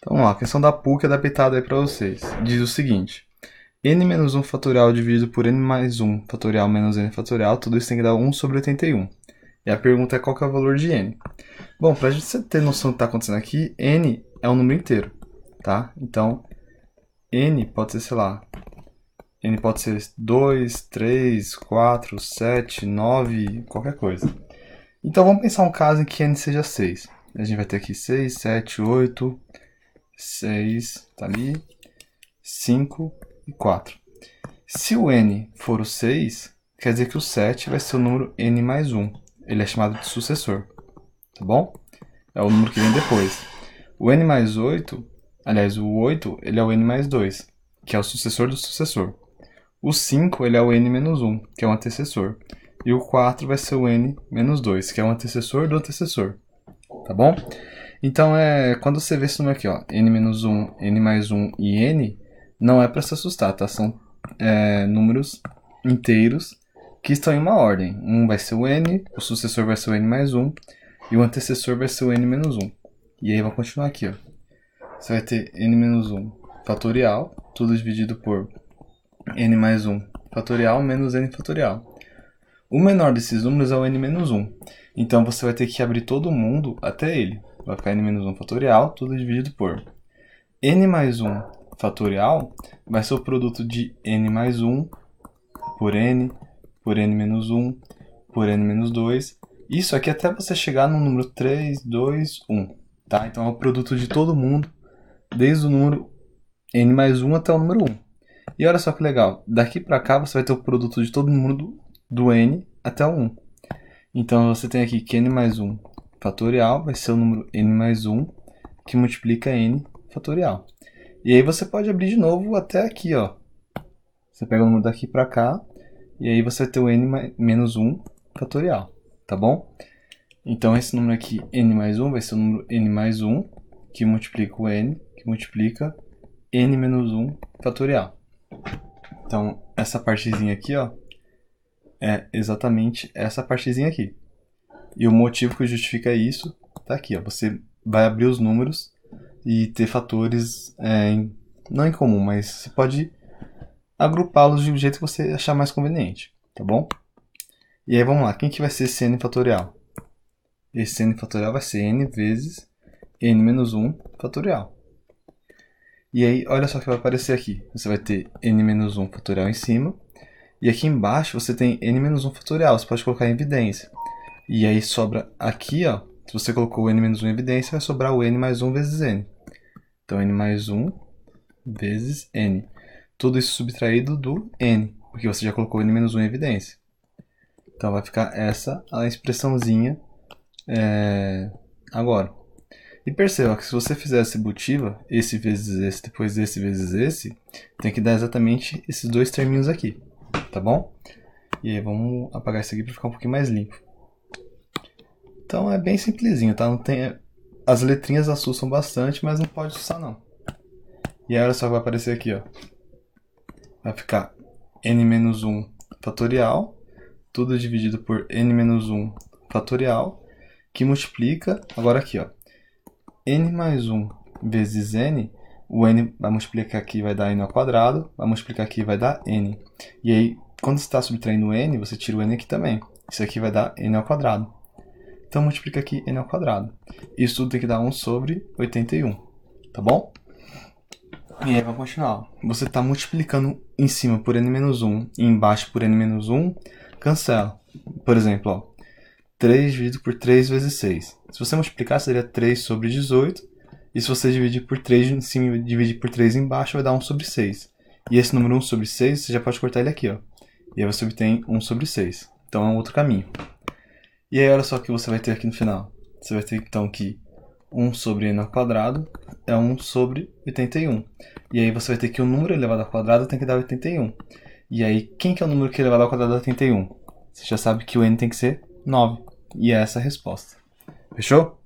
Então vamos lá, a questão da PUC é adaptada aí para vocês. Diz o seguinte: n menos 1 fatorial dividido por n mais 1 fatorial menos n fatorial, tudo isso tem que dar 1 sobre 81. E a pergunta é qual que é o valor de n. Bom, para a gente ter noção do que está acontecendo aqui, n é um número inteiro, tá? Então, n pode ser, sei lá, n pode ser 2, 3, 4, 7, 9, qualquer coisa. Então vamos pensar um caso em que n seja 6. A gente vai ter aqui 6, 7, 8, 6, tá ali, 5 e 4. Se o n for o 6, quer dizer que o 7 vai ser o número n mais 1. Ele é chamado de sucessor, tá bom? É o número que vem depois. O n mais 8, aliás, o 8, ele é o n mais 2, que é o sucessor do sucessor. O 5, ele é o n menos 1, que é o antecessor. E o 4 vai ser o n menos 2, que é o antecessor do antecessor, tá bom? Então é. Quando você vê esse número aqui, ó, N-1, N mais 1 e N, não é para se assustar, tá? São é, números inteiros que estão em uma ordem. Um vai ser o N, o sucessor vai ser o N mais 1, e o antecessor vai ser o N menos 1. E aí vai continuar aqui, ó. Você vai ter N menos 1 fatorial, tudo dividido por N mais 1 fatorial menos N fatorial. O menor desses números é o N menos 1. Então você vai ter que abrir todo mundo até ele vai ficar n menos 1 fatorial, tudo é dividido por n mais 1 fatorial vai ser o produto de n mais 1 por n, por n menos 1, por n menos 2, isso aqui até você chegar no número 3, 2, 1, tá? Então é o produto de todo mundo, desde o número n mais 1 até o número 1. E olha só que legal, daqui para cá você vai ter o produto de todo mundo do n até o 1. Então você tem aqui que n mais 1 fatorial vai ser o número n mais 1 que multiplica n fatorial. E aí você pode abrir de novo até aqui, ó. Você pega o número daqui para cá e aí você vai ter o n menos 1 fatorial, tá bom? Então esse número aqui, n mais 1, vai ser o número n mais 1 que multiplica o n, que multiplica n menos 1 fatorial. Então essa partezinha aqui, ó, é exatamente essa partezinha aqui. E o motivo que justifica isso tá aqui, ó. Você vai abrir os números e ter fatores é, em, não em comum, mas você pode agrupá-los de um jeito que você achar mais conveniente, tá bom? E aí vamos lá, quem que vai ser esse n fatorial? Esse n fatorial vai ser n vezes n menos 1 fatorial. E aí, olha só o que vai aparecer aqui. Você vai ter n menos 1 fatorial em cima. E aqui embaixo você tem n menos 1 fatorial. Você pode colocar em evidência. E aí sobra aqui, ó, se você colocou o n menos 1 em evidência, vai sobrar o n mais 1 vezes n. Então, n mais 1 vezes n. Tudo isso subtraído do n, porque você já colocou n menos 1 em evidência. Então, vai ficar essa a expressãozinha é, agora. E perceba que se você fizer a tributiva, esse vezes esse, depois esse vezes esse, tem que dar exatamente esses dois terminos aqui, tá bom? E aí vamos apagar isso aqui para ficar um pouquinho mais limpo. Então é bem simplesinho, tá? Não tem... As letrinhas assustam bastante, mas não pode assustar não. E aí olha só que vai aparecer aqui, ó. Vai ficar n-1 fatorial, tudo dividido por n-1 fatorial, que multiplica, agora aqui, ó. n mais 1 vezes n, o n vai multiplicar aqui, vai dar n ao quadrado, vai multiplicar aqui, vai dar n. E aí, quando você está subtraindo n, você tira o n aqui também. Isso aqui vai dar n ao quadrado. Então multiplica aqui n ao quadrado. Isso tudo tem que dar 1 sobre 81, tá bom? E aí vamos continuar. Você está multiplicando em cima por n-1 e embaixo por n-1, cancela. Por exemplo, ó, 3 dividido por 3 vezes 6. Se você multiplicar, seria 3 sobre 18. E se você dividir por 3 em cima e dividir por 3 embaixo, vai dar 1 sobre 6. E esse número 1 sobre 6, você já pode cortar ele aqui, ó. E aí você obtém 1 sobre 6. Então é um outro caminho. E aí olha só o que você vai ter aqui no final. Você vai ter então que 1 sobre n ao quadrado é 1 sobre 81. E aí você vai ter que o número elevado ao quadrado tem que dar 81. E aí quem que é o número que é elevado ao quadrado dá é 81? Você já sabe que o n tem que ser 9. E é essa a resposta. Fechou?